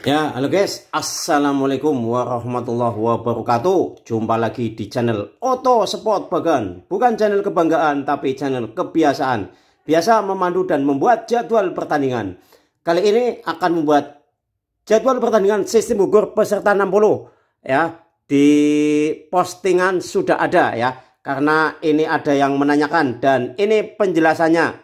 Ya, halo guys. Assalamualaikum warahmatullahi wabarakatuh. Jumpa lagi di channel Oto Sport Bagan. Bukan channel kebanggaan, tapi channel kebiasaan. Biasa memandu dan membuat jadwal pertandingan. Kali ini akan membuat jadwal pertandingan sistem gugur peserta 60. Ya, di postingan sudah ada ya. Karena ini ada yang menanyakan dan ini penjelasannya.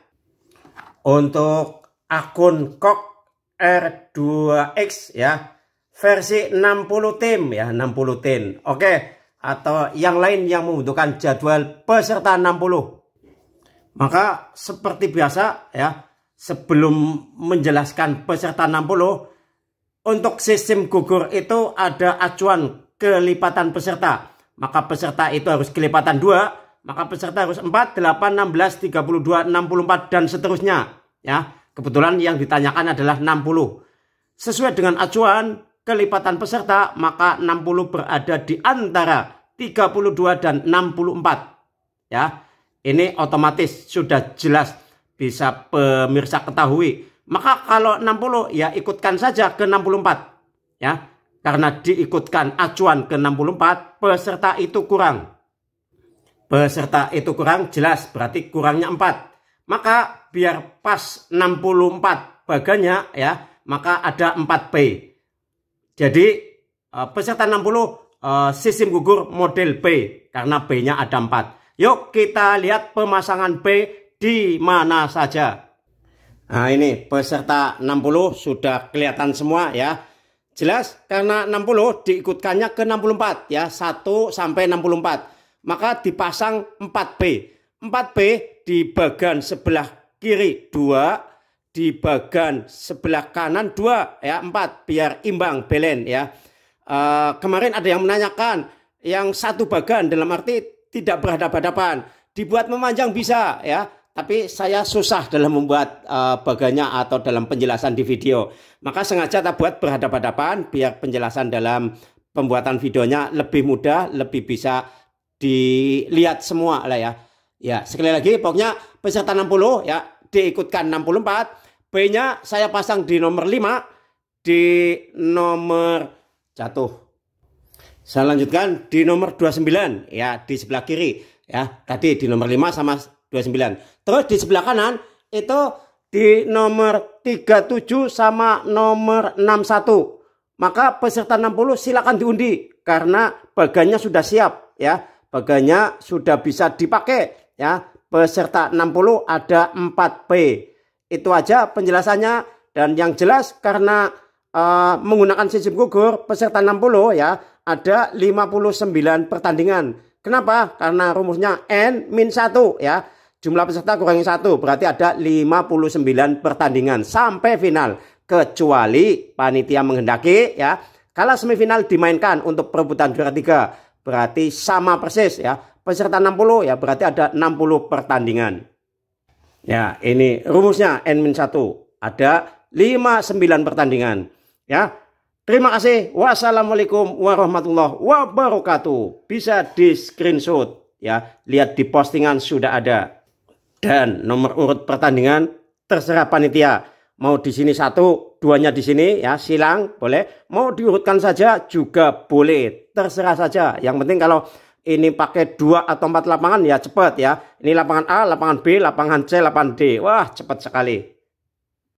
Untuk akun kok R2X ya versi 60 tim ya 60 tim oke okay. atau yang lain yang membutuhkan jadwal peserta 60 maka seperti biasa ya sebelum menjelaskan peserta 60 untuk sistem gugur itu ada acuan kelipatan peserta maka peserta itu harus kelipatan 2 maka peserta harus 4 8 16 32 64 dan seterusnya ya Kebetulan yang ditanyakan adalah 60. Sesuai dengan acuan kelipatan peserta, maka 60 berada di antara 32 dan 64. Ya, ini otomatis sudah jelas bisa pemirsa ketahui. Maka kalau 60 ya ikutkan saja ke 64. Ya, karena diikutkan acuan ke 64, peserta itu kurang. Peserta itu kurang jelas berarti kurangnya 4. Maka biar pas 64 baganya ya, maka ada 4B. Jadi eh, peserta 60 eh, sistem gugur model B karena B-nya ada 4. Yuk kita lihat pemasangan B di mana saja. Nah ini peserta 60 sudah kelihatan semua ya. Jelas karena 60 diikutkannya ke 64 ya 1 sampai 64 maka dipasang 4B 4B di bagian sebelah kiri dua di bagan sebelah kanan dua ya empat biar imbang belen ya uh, kemarin ada yang menanyakan yang satu bagan dalam arti tidak berhadapan-hadapan dibuat memanjang bisa ya tapi saya susah dalam membuat uh, eh, bagannya atau dalam penjelasan di video maka sengaja tak buat berhadapan-hadapan biar penjelasan dalam pembuatan videonya lebih mudah lebih bisa dilihat semua lah ya ya sekali lagi pokoknya peserta 60 ya diikutkan 64. B-nya saya pasang di nomor 5, di nomor jatuh. Saya lanjutkan di nomor 29 ya, di sebelah kiri ya. Tadi di nomor 5 sama 29. Terus di sebelah kanan itu di nomor 37 sama nomor 61. Maka peserta 60 silakan diundi karena bagannya sudah siap ya. Bagannya sudah bisa dipakai ya peserta 60 ada 4 b Itu aja penjelasannya dan yang jelas karena uh, menggunakan sistem gugur peserta 60 ya ada 59 pertandingan. Kenapa? Karena rumusnya n min 1 ya. Jumlah peserta kurangi 1 berarti ada 59 pertandingan sampai final kecuali panitia menghendaki ya. kalau semifinal dimainkan untuk perebutan juara 3 berarti sama persis ya peserta 60 ya berarti ada 60 pertandingan. Ya, ini rumusnya N-1 ada 59 pertandingan. Ya. Terima kasih. Wassalamualaikum warahmatullahi wabarakatuh. Bisa di screenshot ya, lihat di postingan sudah ada. Dan nomor urut pertandingan terserah panitia. Mau di sini satu, duanya di sini ya, silang boleh. Mau diurutkan saja juga boleh, terserah saja. Yang penting kalau ini pakai dua atau empat lapangan ya cepat ya. Ini lapangan A, lapangan B, lapangan C, lapangan D. Wah, cepat sekali.